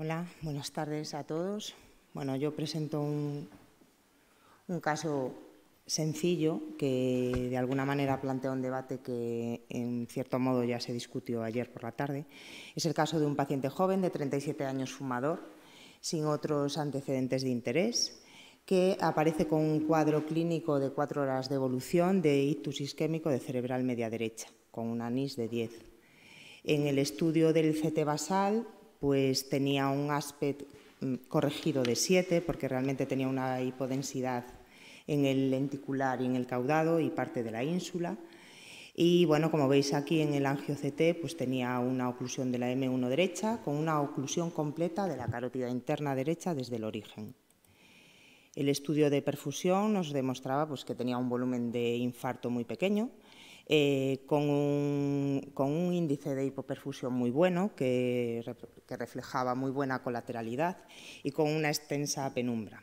Hola, buenas tardes a todos. Bueno, yo presento un, caso sencillo que de alguna manera plantea un debate que en cierto modo ya se discutió ayer por la tarde. Es el caso de un paciente joven de 37 años fumador, sin otros antecedentes de interés, que aparece con un cuadro clínico de cuatro horas de evolución de ictus isquémico de cerebral media derecha, con un anís de 10. En el estudio del CT basal pues tenía un aspecto mm, corregido de 7, porque realmente tenía una hipodensidad en el lenticular y en el caudado y parte de la ínsula. Y bueno, como veis aquí en el angio CT, pues tenía una oclusión de la M1 derecha con una oclusión completa de la carótida interna derecha desde el origen. El estudio de perfusión nos demostraba pues, que tenía un volumen de infarto muy pequeño, eh, con, un, índice de hipoperfusión muy bueno, que, reflejaba muy buena colateralidad y con una extensa penumbra.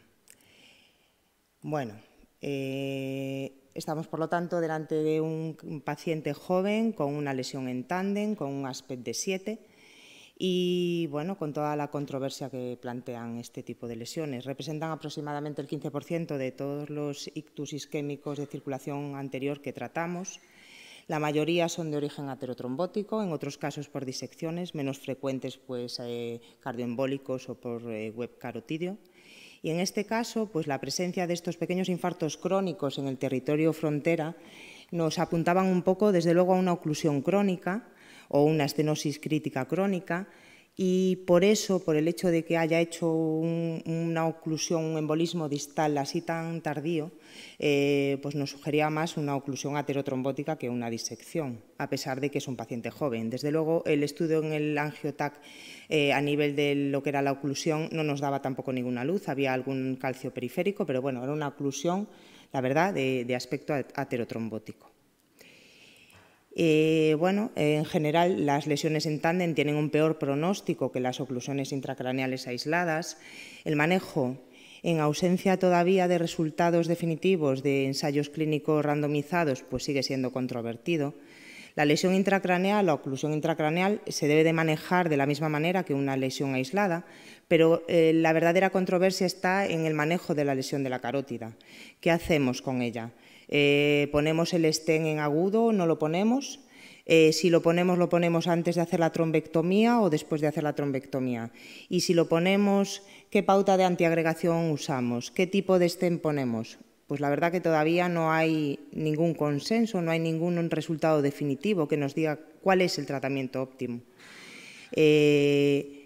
Bueno, eh, estamos por lo tanto delante de un paciente joven con una lesión en tándem, con un aspecto de 7 y bueno, con toda la controversia que plantean este tipo de lesiones. Representan aproximadamente el 15% de todos los ictus isquémicos de circulación anterior que tratamos la mayoría son de origen aterotrombótico, en otros casos por disecciones, menos frecuentes pues, eh, cardioembólicos o por eh, web carotidio. Y en este caso, pues la presencia de estos pequeños infartos crónicos en el territorio frontera nos apuntaban un poco, desde luego, a una oclusión crónica o una estenosis crítica crónica, y por eso, por el hecho de que haya hecho una oclusión, un embolismo distal así tan tardío, eh, pues nos sugería más una oclusión aterotrombótica que una disección, a pesar de que es un paciente joven. Desde luego, el estudio en el angiotac eh, a nivel de lo que era la oclusión no nos daba tampoco ninguna luz, había algún calcio periférico, pero bueno, era una oclusión, la verdad, de, de aspecto aterotrombótico. Eh, bueno, en general las lesiones en tándem tienen un peor pronóstico que las oclusiones intracraneales aisladas. El manejo, en ausencia todavía de resultados definitivos de ensayos clínicos randomizados, pues sigue siendo controvertido. La lesión intracraneal, la oclusión intracraneal, se debe de manejar de la misma manera que una lesión aislada, pero eh, la verdadera controversia está en el manejo de la lesión de la carótida. ¿Qué hacemos con ella? Eh, ¿Ponemos el estén en agudo? ¿No lo ponemos? Eh, si lo ponemos, lo ponemos antes de hacer la trombectomía o después de hacer la trombectomía. Y si lo ponemos, ¿qué pauta de antiagregación usamos? ¿Qué tipo de estén ponemos? Pues la verdad que todavía no hay ningún consenso, no hay ningún resultado definitivo que nos diga cuál es el tratamiento óptimo. Eh,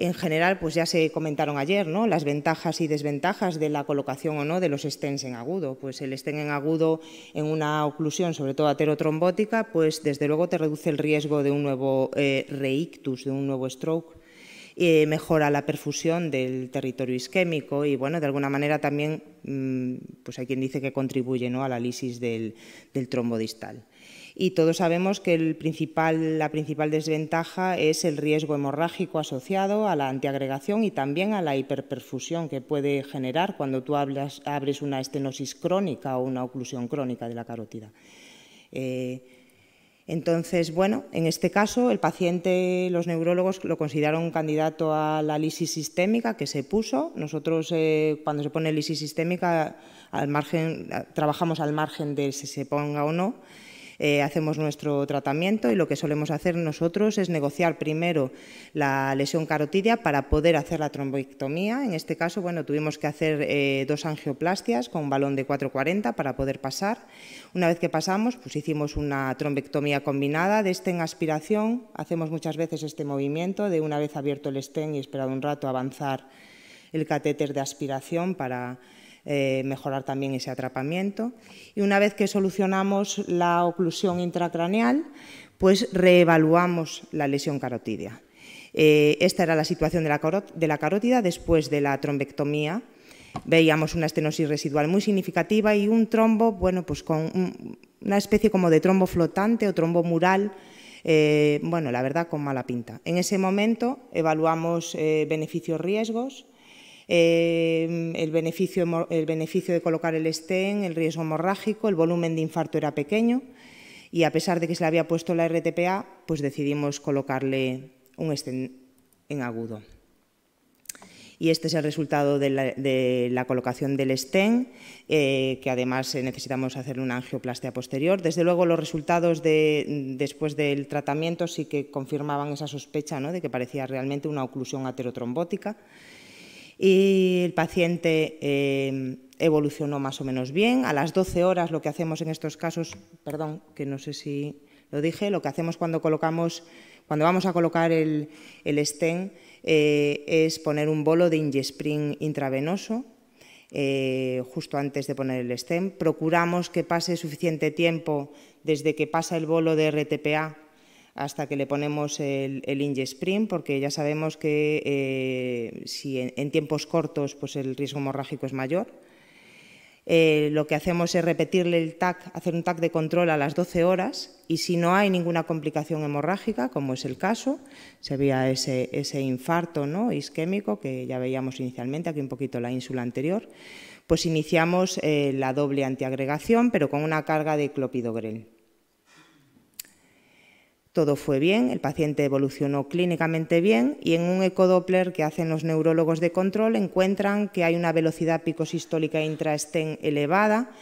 en general, pues ya se comentaron ayer, ¿no? Las ventajas y desventajas de la colocación o no de los stents en agudo. Pues el stent en agudo en una oclusión, sobre todo aterotrombótica, pues desde luego te reduce el riesgo de un nuevo eh, reictus, de un nuevo stroke. mejora la perfusión del territorio isquémico y, bueno, de alguna manera también, mm, pues hay quien dice que contribuye ¿no? a la lisis del, del trombo distal y todos sabemos que la principal desventaja es el riesgo hemorrágico asociado a la antiagregación y también a la hiperperfusión que puede generar cuando tú abres una estenosis crónica o una oclusión crónica de la carótida. Eh, entonces, bueno, en este caso el paciente, los neurólogos lo consideraron un candidato a la lisis sistémica que se puso. Nosotros eh, cuando se pone lisis sistémica al trabajamos al margen de si se ponga o no. Eh, hacemos nuestro tratamiento y lo que solemos hacer nosotros es negociar primero la lesión carotidia para poder hacer la trombectomía. En este caso, bueno, tuvimos que hacer eh, dos angioplastias con un balón de 440 para poder pasar. Una vez que pasamos, pues hicimos una trombectomía combinada de este en aspiración. Hacemos muchas veces este movimiento de una vez abierto el estén y esperado un rato avanzar el catéter de aspiración para eh, mejorar también ese atrapamiento. Y una vez que solucionamos la oclusión intracraneal, pues reevaluamos la lesión carotidia. Eh, esta era la situación de la, de carótida después de la trombectomía veíamos una estenosis residual muy significativa y un trombo, bueno, pues con una especie como de trombo flotante o trombo mural, eh, bueno, la verdad, con mala pinta. En ese momento evaluamos beneficios-riesgos Em, el, beneficio, el beneficio de colocar el estén, el riesgo hemorrágico, el volumen de infarto era pequeño y a pesar de que se le había puesto la RTPA, pues decidimos colocarle un estén en agudo. Y este es el resultado de la, colocación del estén, eh, que además eh, necesitamos hacer una angioplastia posterior. Desde luego, los resultados de, después del tratamiento sí que confirmaban esa sospecha ¿no? de que parecía realmente una oclusión aterotrombótica y el paciente eh, evolucionó más o menos bien. A las 12 horas lo que hacemos en estos casos, perdón, que no sé si lo dije, lo que hacemos cuando colocamos, cuando vamos a colocar el, el eh, es poner un bolo de Ingespring intravenoso eh, justo antes de poner el STEM. Procuramos que pase suficiente tiempo desde que pasa el bolo de RTPA hasta que le ponemos el, el porque ya sabemos que eh, si en, tiempos cortos pues el riesgo hemorrágico es mayor. Eh, lo que hacemos es repetirle el TAC, hacer un TAC de control a las 12 horas y si no hay ninguna complicación hemorrágica, como es el caso, se veía ese, infarto ¿no? isquémico que ya veíamos inicialmente, aquí un poquito la ínsula anterior, pues iniciamos eh, la doble antiagregación, pero con una carga de clopidogrel. Todo fue bien, el paciente evolucionó clínicamente bien y en un ecodoppler que hacen los neurólogos de control encuentran que hay una velocidad picosistólica e intraestén elevada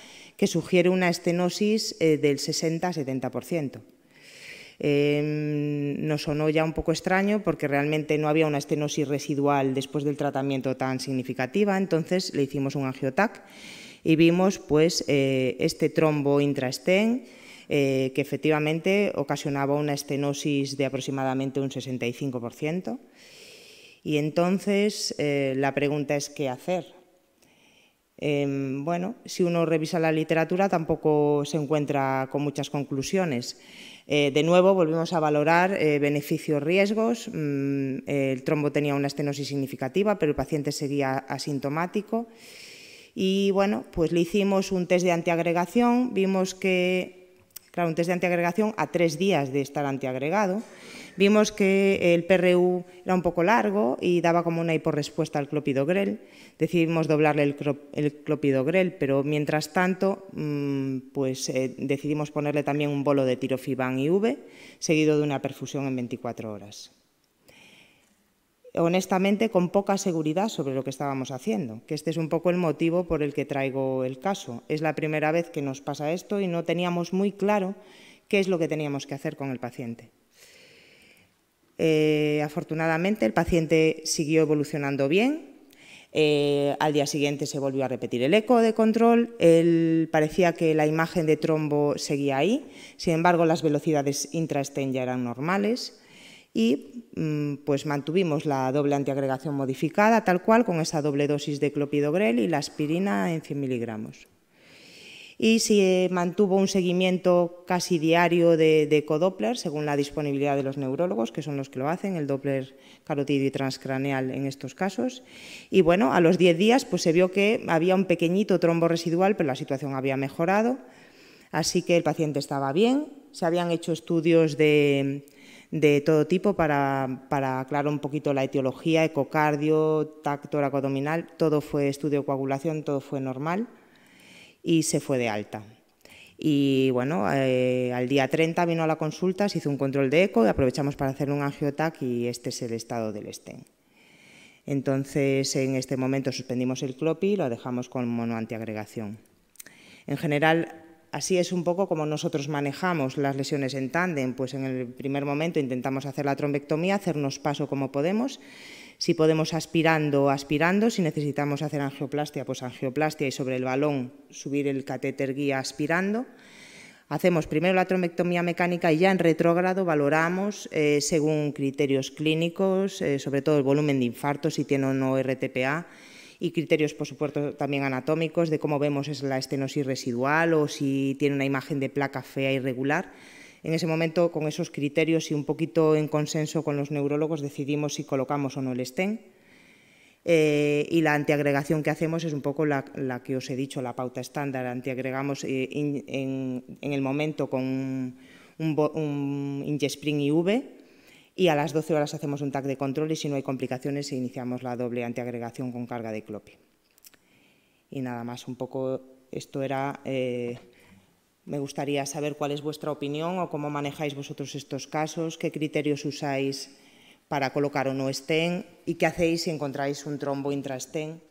que sugiere una estenosis eh, del 60-70%. Em, nos sonó ya un poco extraño porque realmente no había una estenosis residual después del tratamiento tan significativa, entonces le hicimos un angiotac y vimos pues eh, este trombo intraestén eh, que efectivamente ocasionaba una estenosis de aproximadamente un 65%. Y entonces eh, la pregunta es qué hacer. Em, bueno, si uno revisa la literatura tampoco se encuentra con muchas conclusiones. Eh, de nuevo, volvemos a valorar beneficios-riesgos. Mm, el trombo tenía una estenosis significativa, pero el paciente seguía asintomático. Y bueno, pues le hicimos un test de antiagregación, vimos que Claro, un test de antiagregación a tres días de estar antiagregado. Vimos que el PRU era un poco largo y daba como una hiporrespuesta al clopidogrel. Decidimos doblarle el, clopidogrel, pero mientras tanto mm, pues, eh, decidimos ponerle también un bolo de y IV, seguido de una perfusión en 24 horas honestamente, con poca seguridad sobre lo que estábamos haciendo, que este es un poco el motivo por el que traigo el caso. Es la primera vez que nos pasa esto y no teníamos muy claro qué es lo que teníamos que hacer con el paciente. Eh, afortunadamente, el paciente siguió evolucionando bien. Eh, al día siguiente se volvió a repetir el eco de control. parecía que la imagen de trombo seguía ahí. Sin embargo, las velocidades intraestén ya eran normales y mm, pues mantuvimos la doble antiagregación modificada tal cual con esa doble dosis de clopidogrel y la aspirina en 100 miligramos. Y se mantuvo un seguimiento casi diario de, de según la disponibilidad de los neurólogos, que son los que lo hacen, el doppler carotidio y transcraneal en estos casos. Y bueno, a los 10 días pues se vio que había un pequeñito trombo residual, pero la situación había mejorado, así que el paciente estaba bien. Se habían hecho estudios de, de todo tipo para, aclarar un poquito la etiología, ecocardio, tacto abdominal, todo fue estudio de coagulación, todo fue normal y se fue de alta. Y bueno, eh, al día 30 vino a la consulta, se hizo un control de eco y aprovechamos para hacer un angiotac y este es el estado del estén. Entonces, en este momento suspendimos el clopi y lo dejamos con monoantiagregación. En general, Así es un poco como nosotros manejamos las lesiones en tándem, pues en el primer momento intentamos hacer la trombectomía, hacernos paso como podemos, si podemos aspirando, aspirando, si necesitamos hacer angioplastia, pues angioplastia y sobre el balón subir el catéter guía aspirando. Hacemos primero la trombectomía mecánica y ya en retrógrado valoramos eh, según criterios clínicos, eh, sobre todo el volumen de infarto, si tiene o no RTPA, y criterios, por supuesto, también anatómicos de cómo vemos es la estenosis residual o si tiene una imagen de placa fea irregular. En ese momento, con esos criterios y un poquito en consenso con los neurólogos, decidimos si colocamos o no el stent. Eh, y la antiagregación que hacemos es un poco la, que os he dicho, la pauta estándar. Antiagregamos eh, en, el momento con un, un, un Ingespring IV y a las 12 horas hacemos un tag de control y si no hay complicaciones iniciamos la doble antiagregación con carga de clope. Y nada más, un poco esto era... Eh, me gustaría saber cuál es vuestra opinión o cómo manejáis vosotros estos casos, qué criterios usáis para colocar o no estén y qué hacéis si encontráis un trombo intrastén.